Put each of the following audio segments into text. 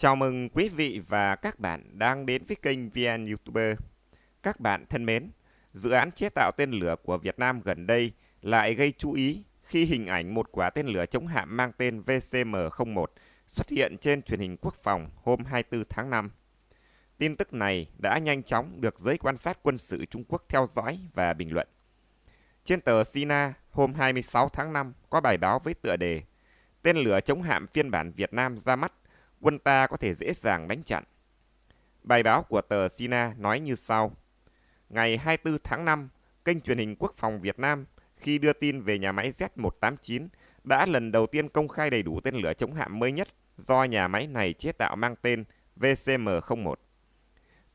Chào mừng quý vị và các bạn đang đến với kênh VN YouTuber. Các bạn thân mến, dự án chế tạo tên lửa của Việt Nam gần đây lại gây chú ý khi hình ảnh một quả tên lửa chống hạm mang tên VCM-01 xuất hiện trên truyền hình quốc phòng hôm 24 tháng 5. Tin tức này đã nhanh chóng được giới quan sát quân sự Trung Quốc theo dõi và bình luận. Trên tờ Sina hôm 26 tháng 5 có bài báo với tựa đề Tên lửa chống hạm phiên bản Việt Nam ra mắt quân ta có thể dễ dàng đánh chặn. Bài báo của tờ Sina nói như sau. Ngày 24 tháng 5, kênh truyền hình quốc phòng Việt Nam khi đưa tin về nhà máy Z189 đã lần đầu tiên công khai đầy đủ tên lửa chống hạm mới nhất do nhà máy này chế tạo mang tên VCM-01.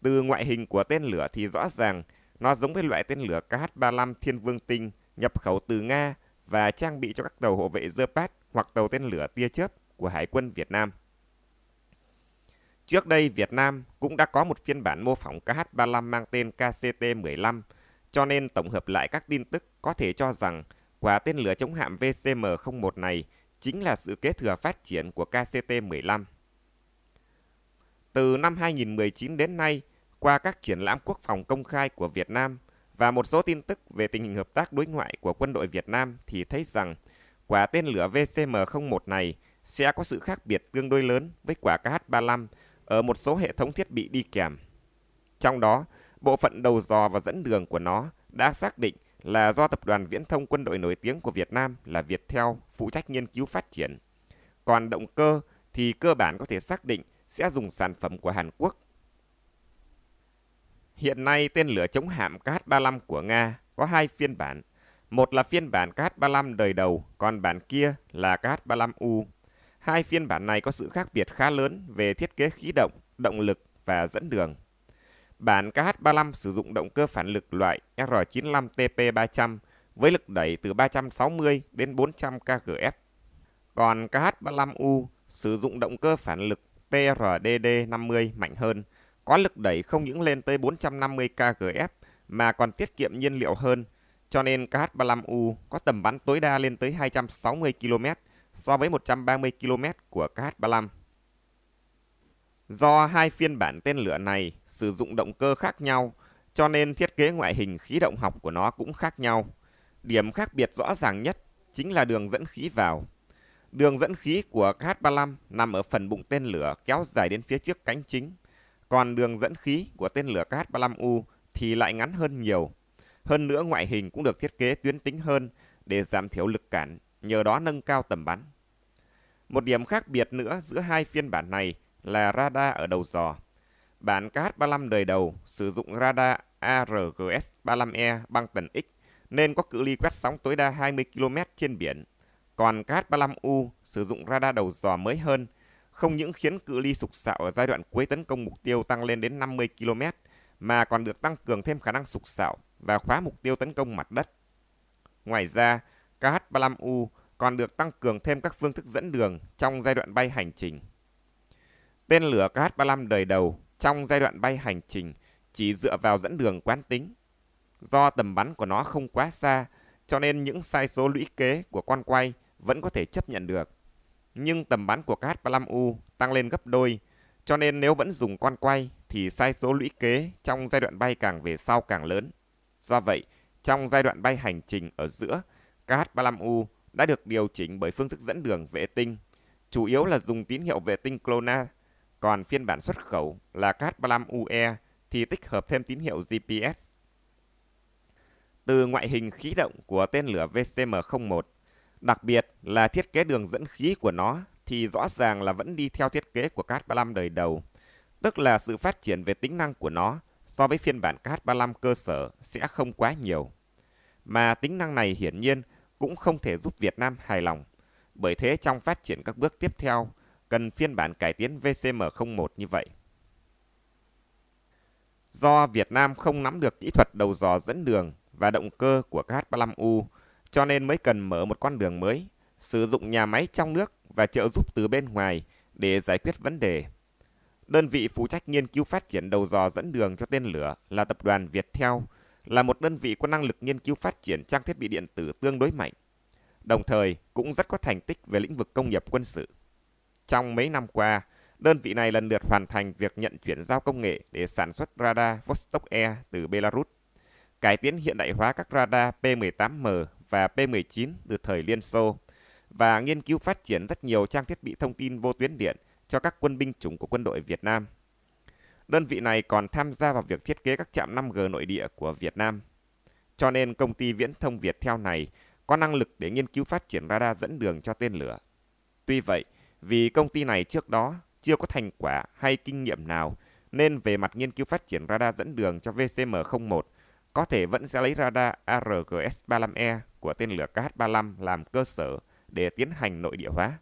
Từ ngoại hình của tên lửa thì rõ ràng nó giống với loại tên lửa KH-35 Thiên Vương Tinh nhập khẩu từ Nga và trang bị cho các tàu hộ vệ Zerpat hoặc tàu tên lửa tia chớp của Hải quân Việt Nam. Trước đây, Việt Nam cũng đã có một phiên bản mô phỏng KH-35 mang tên KCT-15, cho nên tổng hợp lại các tin tức có thể cho rằng quả tên lửa chống hạm VCM-01 này chính là sự kế thừa phát triển của KCT-15. Từ năm 2019 đến nay, qua các triển lãm quốc phòng công khai của Việt Nam và một số tin tức về tình hình hợp tác đối ngoại của quân đội Việt Nam thì thấy rằng quả tên lửa VCM-01 này sẽ có sự khác biệt tương đối lớn với quả KH-35 ở một số hệ thống thiết bị đi kèm. Trong đó, bộ phận đầu dò và dẫn đường của nó đã xác định là do Tập đoàn Viễn thông Quân đội nổi tiếng của Việt Nam là Viettel phụ trách nghiên cứu phát triển. Còn động cơ thì cơ bản có thể xác định sẽ dùng sản phẩm của Hàn Quốc. Hiện nay tên lửa chống hạm KH-35 của Nga có hai phiên bản. Một là phiên bản KH-35 đời đầu, còn bản kia là KH-35U. Hai phiên bản này có sự khác biệt khá lớn về thiết kế khí động, động lực và dẫn đường. Bản KH35 sử dụng động cơ phản lực loại R95TP300 với lực đẩy từ 360 đến 400 kgf. Còn KH35U sử dụng động cơ phản lực TRDD50 mạnh hơn, có lực đẩy không những lên tới 450 kgf mà còn tiết kiệm nhiên liệu hơn, cho nên KH35U có tầm bắn tối đa lên tới 260 km so với 130 km của KH-35. Do hai phiên bản tên lửa này sử dụng động cơ khác nhau, cho nên thiết kế ngoại hình khí động học của nó cũng khác nhau. Điểm khác biệt rõ ràng nhất chính là đường dẫn khí vào. Đường dẫn khí của KH-35 nằm ở phần bụng tên lửa kéo dài đến phía trước cánh chính, còn đường dẫn khí của tên lửa KH-35U thì lại ngắn hơn nhiều. Hơn nữa ngoại hình cũng được thiết kế tuyến tính hơn để giảm thiểu lực cản nhờ đó nâng cao tầm bắn. Một điểm khác biệt nữa giữa hai phiên bản này là radar ở đầu giò. Bản KH-35 đời đầu sử dụng radar ARGS-35E băng tần X nên có cự ly quét sóng tối đa 20 km trên biển. Còn KH-35U sử dụng radar đầu giò mới hơn, không những khiến cự ly sục sạo ở giai đoạn cuối tấn công mục tiêu tăng lên đến 50 km, mà còn được tăng cường thêm khả năng sục sạo và khóa mục tiêu tấn công mặt đất. Ngoài ra, KH-35U còn được tăng cường thêm các phương thức dẫn đường trong giai đoạn bay hành trình. Tên lửa KH-35 đời đầu trong giai đoạn bay hành trình chỉ dựa vào dẫn đường quán tính. Do tầm bắn của nó không quá xa, cho nên những sai số lũy kế của con quay vẫn có thể chấp nhận được. Nhưng tầm bắn của KH-35U tăng lên gấp đôi, cho nên nếu vẫn dùng con quay thì sai số lũy kế trong giai đoạn bay càng về sau càng lớn. Do vậy, trong giai đoạn bay hành trình ở giữa – KH-35U đã được điều chỉnh bởi phương thức dẫn đường vệ tinh, chủ yếu là dùng tín hiệu vệ tinh Clona, còn phiên bản xuất khẩu là KH-35UE thì tích hợp thêm tín hiệu GPS. Từ ngoại hình khí động của tên lửa VCM-01, đặc biệt là thiết kế đường dẫn khí của nó thì rõ ràng là vẫn đi theo thiết kế của KH-35 đời đầu, tức là sự phát triển về tính năng của nó so với phiên bản KH-35 cơ sở sẽ không quá nhiều. Mà tính năng này hiển nhiên cũng không thể giúp Việt Nam hài lòng. Bởi thế trong phát triển các bước tiếp theo, cần phiên bản cải tiến VCM01 như vậy. Do Việt Nam không nắm được kỹ thuật đầu dò dẫn đường và động cơ của các H35U, cho nên mới cần mở một con đường mới, sử dụng nhà máy trong nước và trợ giúp từ bên ngoài để giải quyết vấn đề. Đơn vị phụ trách nghiên cứu phát triển đầu dò dẫn đường cho tên lửa là tập đoàn Viettel, là một đơn vị có năng lực nghiên cứu phát triển trang thiết bị điện tử tương đối mạnh, đồng thời cũng rất có thành tích về lĩnh vực công nghiệp quân sự. Trong mấy năm qua, đơn vị này lần lượt hoàn thành việc nhận chuyển giao công nghệ để sản xuất radar Vostok E từ Belarus, cải tiến hiện đại hóa các radar P-18M và P-19 từ thời Liên Xô và nghiên cứu phát triển rất nhiều trang thiết bị thông tin vô tuyến điện cho các quân binh chủng của quân đội Việt Nam. Đơn vị này còn tham gia vào việc thiết kế các trạm 5G nội địa của Việt Nam. Cho nên công ty viễn thông Việt theo này có năng lực để nghiên cứu phát triển radar dẫn đường cho tên lửa. Tuy vậy, vì công ty này trước đó chưa có thành quả hay kinh nghiệm nào, nên về mặt nghiên cứu phát triển radar dẫn đường cho VCM-01, có thể vẫn sẽ lấy radar ARGS-35E của tên lửa KH-35 làm cơ sở để tiến hành nội địa hóa.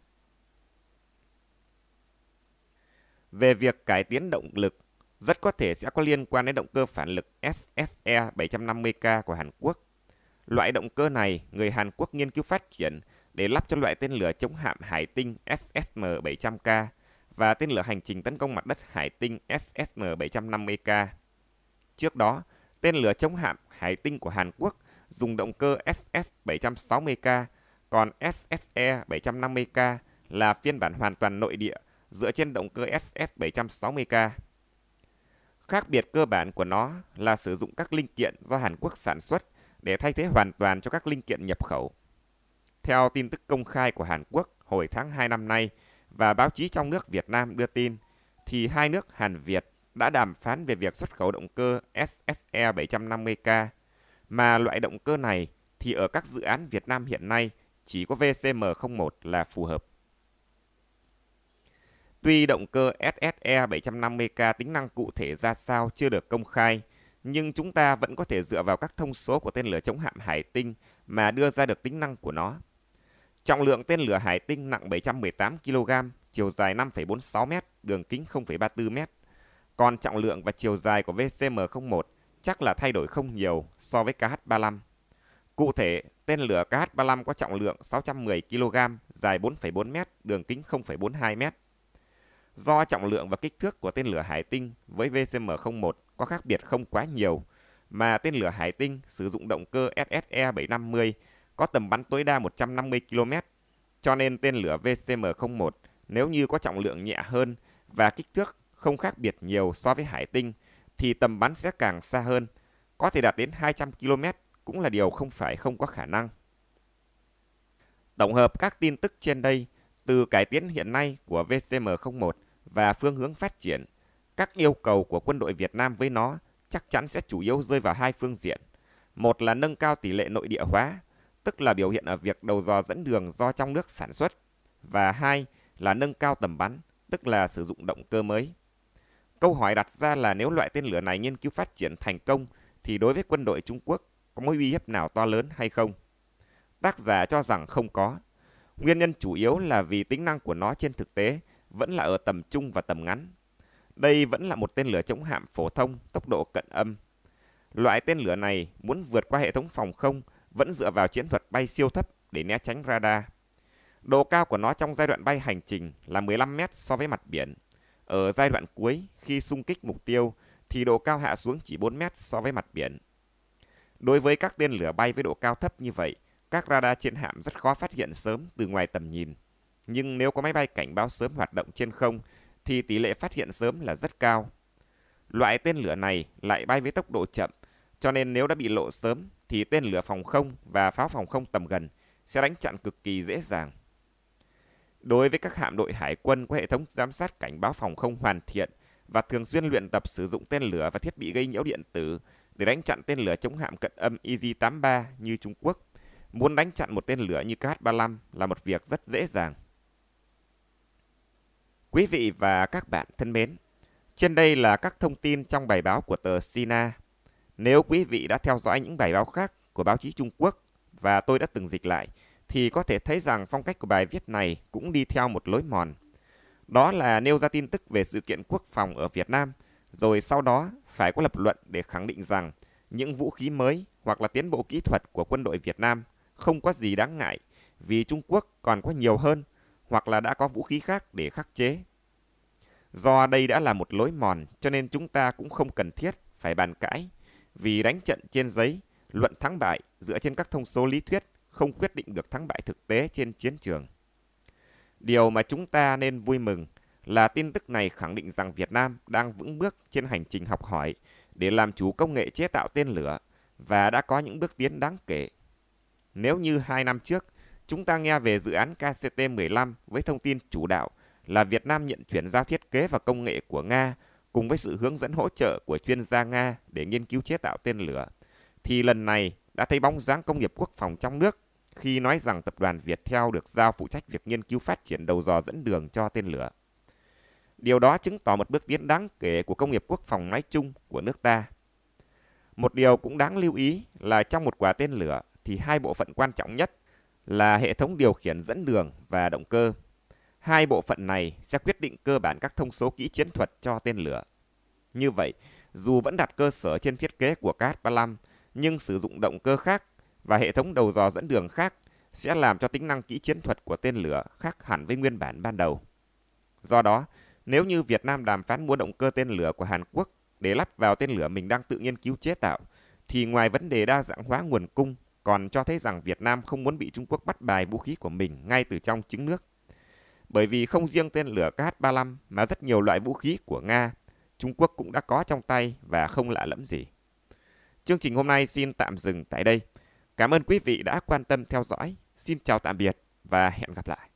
Về việc cải tiến động lực rất có thể sẽ có liên quan đến động cơ phản lực SSE 750K của Hàn Quốc. Loại động cơ này, người Hàn Quốc nghiên cứu phát triển để lắp cho loại tên lửa chống hạm Hải Tinh SSM-700K và tên lửa hành trình tấn công mặt đất Hải Tinh SSM-750K. Trước đó, tên lửa chống hạm Hải Tinh của Hàn Quốc dùng động cơ SS-760K, còn SSE-750K là phiên bản hoàn toàn nội địa dựa trên động cơ SS-760K khác biệt cơ bản của nó là sử dụng các linh kiện do Hàn Quốc sản xuất để thay thế hoàn toàn cho các linh kiện nhập khẩu. Theo tin tức công khai của Hàn Quốc hồi tháng 2 năm nay và báo chí trong nước Việt Nam đưa tin, thì hai nước Hàn Việt đã đàm phán về việc xuất khẩu động cơ SSE 750K, mà loại động cơ này thì ở các dự án Việt Nam hiện nay chỉ có VCM01 là phù hợp. Tuy động cơ SSE 750K tính năng cụ thể ra sao chưa được công khai, nhưng chúng ta vẫn có thể dựa vào các thông số của tên lửa chống hạm Hải Tinh mà đưa ra được tính năng của nó. Trọng lượng tên lửa Hải Tinh nặng 718 kg, chiều dài 5,46 m, đường kính 0,34 m. Còn trọng lượng và chiều dài của VCM-01 chắc là thay đổi không nhiều so với KH-35. Cụ thể, tên lửa KH-35 có trọng lượng 610 kg, dài 4,4 m, đường kính 0,42 m. Do trọng lượng và kích thước của tên lửa Hải Tinh với VCM-01 có khác biệt không quá nhiều, mà tên lửa Hải Tinh sử dụng động cơ SSE-750 có tầm bắn tối đa 150 km, cho nên tên lửa VCM-01 nếu như có trọng lượng nhẹ hơn và kích thước không khác biệt nhiều so với Hải Tinh thì tầm bắn sẽ càng xa hơn, có thể đạt đến 200 km cũng là điều không phải không có khả năng. Tổng hợp các tin tức trên đây từ cải tiến hiện nay của VCM01 và phương hướng phát triển, các yêu cầu của quân đội Việt Nam với nó chắc chắn sẽ chủ yếu rơi vào hai phương diện. Một là nâng cao tỷ lệ nội địa hóa, tức là biểu hiện ở việc đầu dò dẫn đường do trong nước sản xuất, và hai là nâng cao tầm bắn, tức là sử dụng động cơ mới. Câu hỏi đặt ra là nếu loại tên lửa này nghiên cứu phát triển thành công thì đối với quân đội Trung Quốc có mối uy hiếp nào to lớn hay không? Tác giả cho rằng không có. Nguyên nhân chủ yếu là vì tính năng của nó trên thực tế – vẫn là ở tầm trung và tầm ngắn. Đây vẫn là một tên lửa chống hạm phổ thông, tốc độ cận âm. Loại tên lửa này muốn vượt qua hệ thống phòng không vẫn dựa vào chiến thuật bay siêu thấp để né tránh radar. Độ cao của nó trong giai đoạn bay hành trình là 15 mét so với mặt biển. Ở giai đoạn cuối, khi xung kích mục tiêu, thì độ cao hạ xuống chỉ 4 mét so với mặt biển. Đối với các tên lửa bay với độ cao thấp như vậy, các radar trên hạm rất khó phát hiện sớm từ ngoài tầm nhìn nhưng nếu có máy bay cảnh báo sớm hoạt động trên không thì tỷ lệ phát hiện sớm là rất cao. Loại tên lửa này lại bay với tốc độ chậm, cho nên nếu đã bị lộ sớm thì tên lửa phòng không và pháo phòng không tầm gần sẽ đánh chặn cực kỳ dễ dàng. Đối với các hạm đội hải quân có hệ thống giám sát cảnh báo phòng không hoàn thiện và thường xuyên luyện tập sử dụng tên lửa và thiết bị gây nhiễu điện tử để đánh chặn tên lửa chống hạm cận âm EZ-83 như Trung Quốc, muốn đánh chặn một tên lửa như KH-35 là một việc rất dễ dàng. Quý vị và các bạn thân mến, trên đây là các thông tin trong bài báo của tờ Sina. Nếu quý vị đã theo dõi những bài báo khác của báo chí Trung Quốc và tôi đã từng dịch lại, thì có thể thấy rằng phong cách của bài viết này cũng đi theo một lối mòn. Đó là nêu ra tin tức về sự kiện quốc phòng ở Việt Nam, rồi sau đó phải có lập luận để khẳng định rằng những vũ khí mới hoặc là tiến bộ kỹ thuật của quân đội Việt Nam không có gì đáng ngại vì Trung Quốc còn có nhiều hơn hoặc là đã có vũ khí khác để khắc chế. Do đây đã là một lối mòn cho nên chúng ta cũng không cần thiết phải bàn cãi vì đánh trận trên giấy, luận thắng bại dựa trên các thông số lý thuyết không quyết định được thắng bại thực tế trên chiến trường. Điều mà chúng ta nên vui mừng là tin tức này khẳng định rằng Việt Nam đang vững bước trên hành trình học hỏi để làm chủ công nghệ chế tạo tên lửa và đã có những bước tiến đáng kể. Nếu như hai năm trước, chúng ta nghe về dự án KCT-15 với thông tin chủ đạo là Việt Nam nhận chuyển giao thiết kế và công nghệ của Nga cùng với sự hướng dẫn hỗ trợ của chuyên gia Nga để nghiên cứu chế tạo tên lửa, thì lần này đã thấy bóng dáng công nghiệp quốc phòng trong nước khi nói rằng tập đoàn Viettel được giao phụ trách việc nghiên cứu phát triển đầu dò dẫn đường cho tên lửa. Điều đó chứng tỏ một bước tiến đáng kể của công nghiệp quốc phòng nói chung của nước ta. Một điều cũng đáng lưu ý là trong một quả tên lửa thì hai bộ phận quan trọng nhất là hệ thống điều khiển dẫn đường và động cơ. Hai bộ phận này sẽ quyết định cơ bản các thông số kỹ chiến thuật cho tên lửa. Như vậy, dù vẫn đặt cơ sở trên thiết kế của KH-35, nhưng sử dụng động cơ khác và hệ thống đầu dò dẫn đường khác sẽ làm cho tính năng kỹ chiến thuật của tên lửa khác hẳn với nguyên bản ban đầu. Do đó, nếu như Việt Nam đàm phán mua động cơ tên lửa của Hàn Quốc để lắp vào tên lửa mình đang tự nghiên cứu chế tạo, thì ngoài vấn đề đa dạng hóa nguồn cung còn cho thấy rằng Việt Nam không muốn bị Trung Quốc bắt bài vũ khí của mình ngay từ trong chính nước. Bởi vì không riêng tên lửa KH-35 mà rất nhiều loại vũ khí của Nga, Trung Quốc cũng đã có trong tay và không lạ lẫm gì. Chương trình hôm nay xin tạm dừng tại đây. Cảm ơn quý vị đã quan tâm theo dõi. Xin chào tạm biệt và hẹn gặp lại.